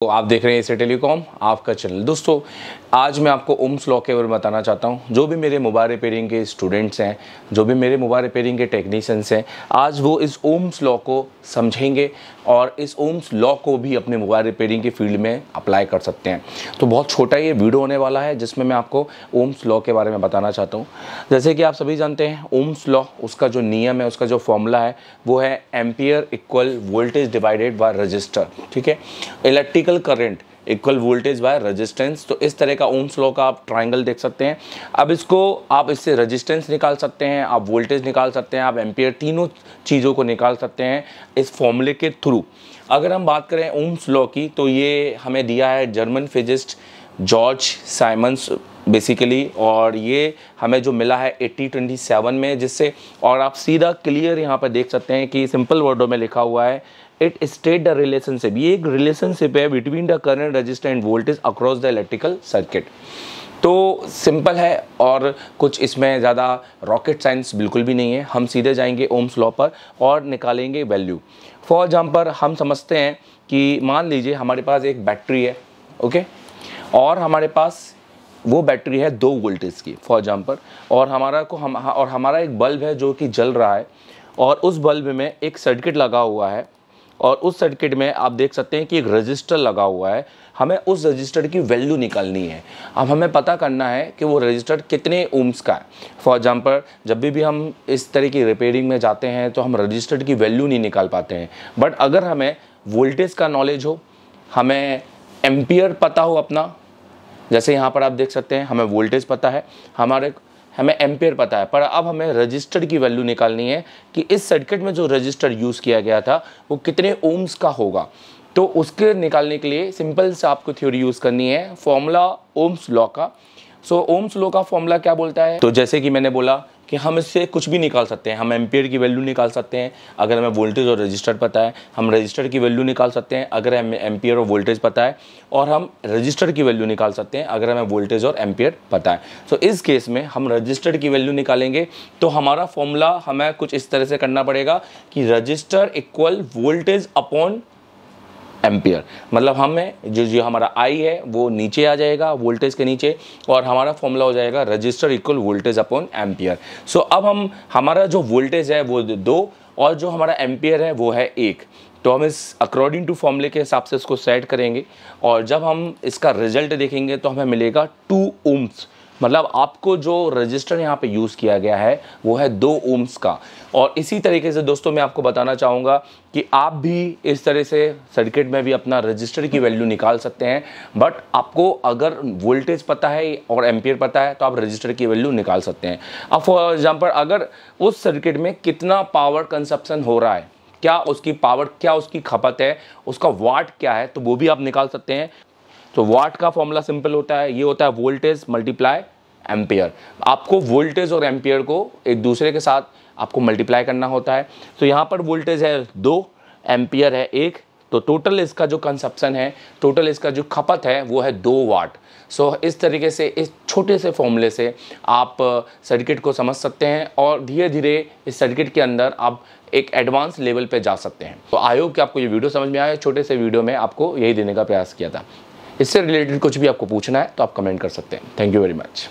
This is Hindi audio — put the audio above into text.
तो आप देख रहे हैं इसे टेलीकॉम आपका चैनल दोस्तों आज मैं आपको ओम्स लॉ के बारे में बताना चाहता हूं जो भी मेरे मोबाइल रिपेयरिंग के स्टूडेंट्स हैं जो भी मेरे मोबाइल रिपेयरिंग के टेक्नीशियंस हैं आज वो इस ओम्स लॉ को समझेंगे और इस ओम्स लॉ को भी अपने मोबाइल रिपेयरिंग के फील्ड में अप्लाई कर सकते हैं तो बहुत छोटा ये वीडियो होने वाला है जिसमें मैं आपको ओम्स लॉ के बारे में बताना चाहता हूँ जैसे कि आप सभी जानते हैं ओम्स लॉ उसका जो नियम है उसका जो फॉर्मूला है वो है ampere equal voltage divided by register ठीक है electric electrical current equal voltage by resistance तो इस तरह का ओम्स लॉ का आप ट्रायंगल देख सकते हैं अब इसको आप इससे रेजिस्टेंस निकाल सकते हैं आप वोल्टेज निकाल सकते हैं आप एम्पियर तीनों चीज़ों को निकाल सकते हैं इस फॉर्मूले के थ्रू अगर हम बात करें ओम्स लॉ की तो ये हमें दिया है German physicist George Simons basically और ये हमें जो मिला है एट्टी ट्वेंटी सेवन में जिससे और आप सीधा क्लियर यहाँ पर देख सकते हैं कि सिंपल वर्डों में लिखा हुआ है इट स्टेट द रिलेशनशिप ये एक रिलेशनशिप है between the current register and voltage across the electrical circuit तो सिंपल है और कुछ इसमें ज़्यादा रॉकेट साइंस बिल्कुल भी नहीं है हम सीधे जाएंगे ओम्स लॉ पर और निकालेंगे वैल्यू फॉर एग्जाम्पल हम समझते हैं कि मान लीजिए हमारे पास एक बैटरी है ओके और हमारे पास वो बैटरी है दो वोल्टेज की फॉर एग्जाम्पल और हमारा को हम और हमारा एक बल्ब है जो कि जल रहा है और उस बल्ब में एक सर्किट लगा हुआ है और उस सर्किट में आप देख सकते हैं कि एक रजिस्टर लगा हुआ है हमें उस रजिस्टर की वैल्यू निकालनी है अब हमें पता करना है कि वो रजिस्टर कितने ओम्स का है फॉर एग्ज़ाम्पल जब भी भी हम इस तरह की रिपेयरिंग में जाते हैं तो हम रजिस्टर की वैल्यू नहीं निकाल पाते हैं बट अगर हमें वोल्टेज का नॉलेज हो हमें एम्पियर पता हो अपना जैसे यहाँ पर आप देख सकते हैं हमें वोल्टेज पता है हमारे हमें एम्पेयर पता है पर अब हमें रजिस्टर की वैल्यू निकालनी है कि इस सर्किट में जो रजिस्टर यूज़ किया गया था वो कितने ओम्स का होगा तो उसके निकालने के लिए सिंपल से आपको थ्योरी यूज़ करनी है फॉर्मूला ओम्स लॉ का सो ओम्स लॉ का फॉर्मूला क्या बोलता है तो जैसे कि मैंने बोला कि हम इससे कुछ भी निकाल सकते हैं हम एम्पेयर की वैल्यू निकाल सकते हैं अगर हमें वोल्टेज और रजिस्टर पता है हम रजिस्टर की वैल्यू निकाल सकते हैं अगर हमें एम्पेयर और वोल्टेज पता है और हम रजिस्टर की वैल्यू निकाल सकते हैं अगर हमें वोल्टेज और एम्पेयर पता है तो इस केस में हम रजिस्टर की वैल्यू निकालेंगे तो हमारा फॉर्मूला हमें कुछ इस तरह से करना पड़ेगा कि register equal voltage upon ampere मतलब हमें जो जो हमारा आई है वो नीचे आ जाएगा वोल्टेज के नीचे और हमारा फॉर्मूला हो जाएगा register equal voltage upon ampere so अब हम हमारा जो वोल्टेज है वो दो और जो हमारा एम्पियर है वो है एक तो हम इस अकॉर्डिंग टू फॉर्मूले के हिसाब से इसको सेट करेंगे और जब हम इसका रिजल्ट देखेंगे तो हमें मिलेगा टू ओम्स मतलब आपको जो रजिस्टर यहाँ पे यूज़ किया गया है वो है दो ओम्स का और इसी तरीके से दोस्तों मैं आपको बताना चाहूँगा कि आप भी इस तरह से सर्किट में भी अपना रजिस्टर की वैल्यू निकाल सकते हैं बट आपको अगर वोल्टेज पता है और एम्पियर पता है तो आप रजिस्टर की वैल्यू निकाल सकते हैं अब फॉर एग्जाम्पल अगर उस सर्किट में कितना पावर कंसप्शन हो रहा है क्या उसकी पावर क्या उसकी खपत है उसका वाट क्या है तो वो भी आप निकाल सकते हैं तो वाट का फॉर्मूला सिंपल होता है ये होता है वोल्टेज मल्टीप्लाई एम्पियर आपको वोल्टेज और एम्पियर को एक दूसरे के साथ आपको मल्टीप्लाई करना होता है तो यहाँ पर वोल्टेज है दो एम्पियर है एक तो टोटल इसका जो कंसप्शन है टोटल इसका जो खपत है वो है दो वाट सो so, इस तरीके से इस छोटे से फॉर्मूले से आप सर्किट को समझ सकते हैं और धीरे धीरे इस सर्किट के अंदर आप एक एडवांस लेवल पे जा सकते हैं तो आयोग कि आपको ये वीडियो समझ में आया छोटे से वीडियो में आपको यही देने का प्रयास किया था इससे रिलेटेड कुछ भी आपको पूछना है तो आप कमेंट कर सकते हैं थैंक यू वेरी मच